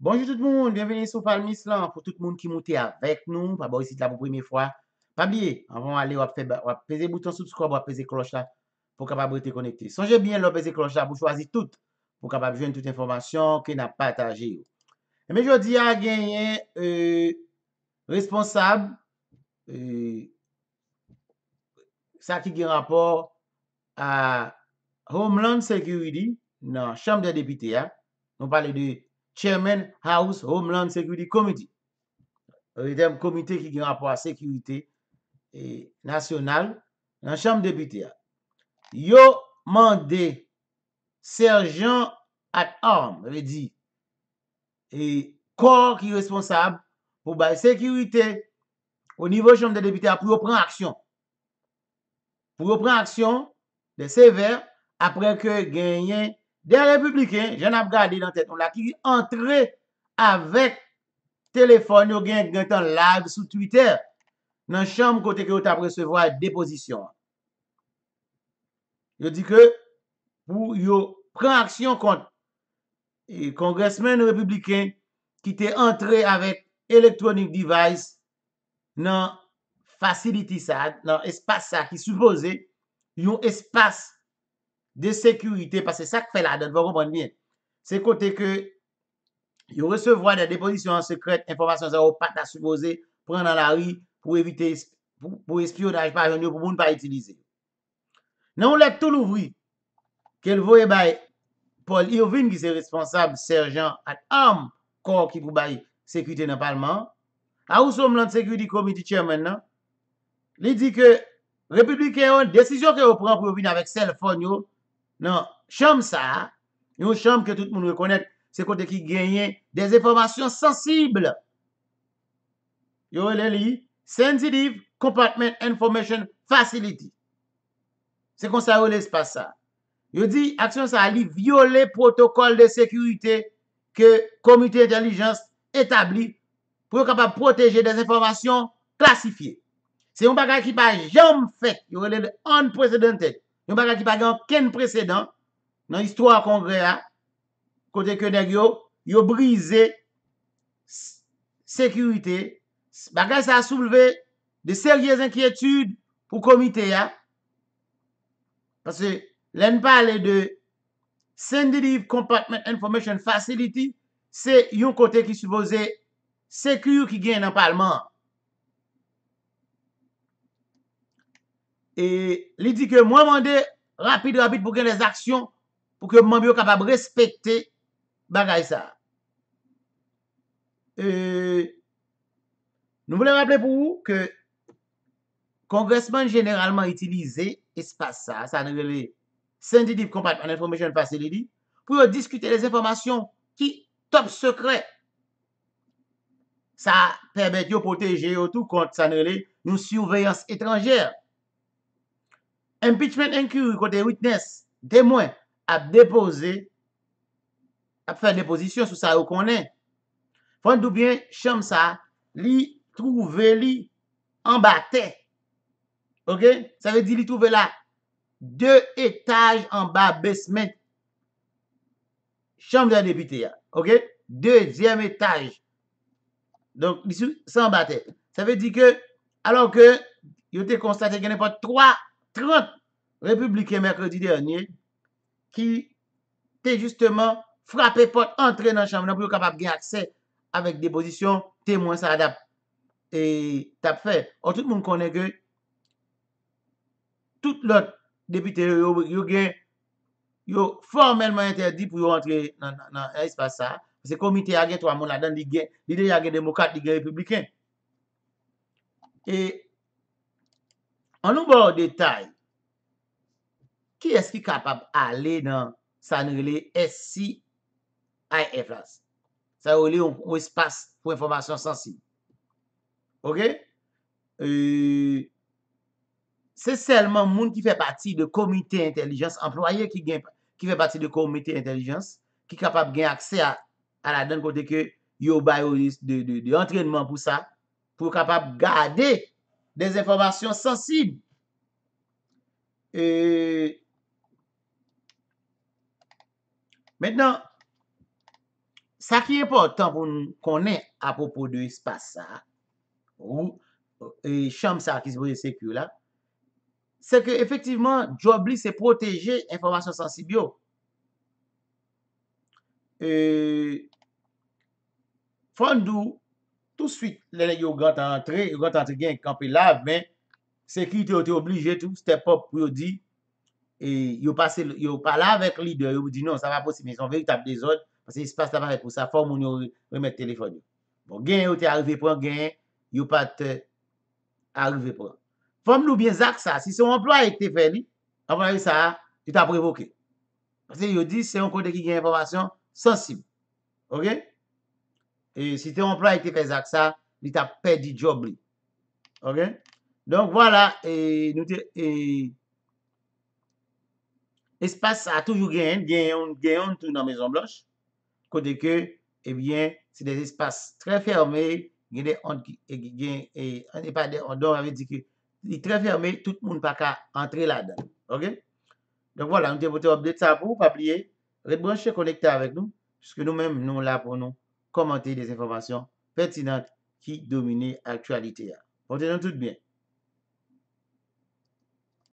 Bonjou tout moun, bienveni sou Palmi Slan pou tout moun ki mouti avek nou pa bo yisit la pou primi fwa pa biye, anvon ale wap peze bouton subscribe wap peze kloch la pou kapab ou te konekte sonje bien lop peze kloch la pou chwazi tout pou kapab jwen tout informasyon ke na pataje men jodi a genyen euh, responsab sa euh, ki gen rapor a Homeland Security nan chamb de depite nan chamb de depite Chairman House Homeland Security Committee. Rè euh, dièm komite ki gen apwa sekurite nasyonal nan chanm depitea. Yo mande serjan at arm, rè di. E kor ki responsab pou bay sekurite ou nivou chanm depitea pou yo pren aksyon. Pou yo pren aksyon de sever apre ke genyen Den republiken, jen ap gadi nan tèt, ou la ki ki antre avèk telefon yo gen gwen tan lag sou Twitter, nan chanm kote ki yo ta presevo a deposisyon. Yo di ke, pou yo pren aksyon kont yon kongresmen republiken ki te antre avèk electronic device nan fasiliti sa, nan espasa ki suppose yon espase de sekurite, pas se sak fe la, dan vò pou mwen mwen mwen, se kote ke, yo resevwa de deposisyon an sekret, informasyon zè ou pat la souboze, pran nan la ri, pou evite, pou espio da ekpajen yo, pou moun pa itilize. Nan ou let tout l'ouvri, ke l'voye bay, Paul Irvin, ki se responsable, serjan, at arm, kor ki pou bay, sekurite nan palman, a ou som lan sekurite, komiti tche men nan, li di ke, republiken yon, desisyon ke ou pran pou Irvin, avek sel fon yo, Non, chanm sa, yon chanm ke tout moun wè konèt se kote ki genyen des informasyon sensible. Yon wè lè li, sensitive compartment information facility. Se kon sa wè lè se pa sa. Yon di, aksyon sa, li viole protokol de sekurite ke komite di alijans etabli pou yon kapap proteje des informasyon klasifiye. Se yon bagay ki pa jom fèk, yon wè lè le unprecedented Yon bagay ki bagan ken presedant nan istwa kongre a, kote konek yo, yo brize sekurite. Bagay sa soubleve de seryez ankyetude pou komite a. Pase len pale de senderive compartment information facility, se yon kote ki souboze sekur ki gen nan palman a. E li di ke mwen mande rapide rapide pou gen les aksyon pou ke mwen bi yo kapab respekte bagay sa. E nou vle rappele pou ou ke kongresman generalman itilize espasa, sa nre li, Sintedip Compatible Information Facility pou yo diskute les informasyon ki top sekre. Sa permetyo poteje yo tou kont sa nre li nou souveyans etranjere. impeachment inquiry kote witness, demwen, ap depose, ap fè deposisyon sou sa ou konen. Fondou bien, chanm sa, li trouve li an batè. Ok? Sa ve di li trouve la 2 etaj an ba besmen. Chanm de an depite ya. Ok? 2e etaj. Donk, li sou sa an batè. Sa ve di ke, alon ke, yo te konstate genè pat 3 republiken mèkredi dè anye ki te justèman frape pot entre nan chanmè nan pou yo kapap gen akse avèk deposisyon te mwen sa adap e tap fè. Or tout moun konè gè tout lòt depité yo yo gen yo formèlman interdi pou yo entre nan espasa se komite agè to amon la dan li gen, li gen agè demokat, li gen republiken e an nou ba ou detay, ki eski kapab ale nan san rele SI ay e plas? Sa rele ou espas pou informasyon sensib. Ok? Ok? E, se selman moun ki fe pati de komite intelijans, employe ki fe pati de komite intelijans, ki kapab gen akse a la den kote ke yo bayonist de entrenman pou sa, pou kapab gade Des informasyon sensib. E. Metnan. Sa ki e potan pou nou konen. A popo de espasa. Ou. E chanm sa ki sepose seku la. Se ke efektivman. Jobli se proteje informasyon sensib yo. E. Fondou. E. tout suite, lè lè yo gant a antre, yo gant a antre gen, kanpe lav, men, seki yo te o te oblije tou, step up, yo di, yo pase, yo pa la vek lide, yo di, non, sa va posi, men son vek tab de zon, se se passe taban vek pou sa form ou nou remet telefoni. Bon, gen yo te arve pou an, gen, yo pat arve pou an. Form nou bien zak sa, si son emploi te pe li, emploi sa, yo ta prevoke. Se yo di, se yon kote ki gen informasyon, sensib, ok? E si te yon plan yon te pezak sa, li ta pe di job li. Ok? Donk wala, espas sa toujou gen, gen yon tou nan mezon blos, kode ke, ebyen, eh se de espas tre ferme, gen e on, e gen, e, an e pa de, an don ave di ke, li tre ferme, tout moun pa ka entre la dan. Ok? Donk wala, nou te vote obdet sa pou pa pliye, rebranche se konekte avek nou, pske nou men nou la pon nou. commenter des informations pertinentes qui dominaient l'actualité. portez tout bien.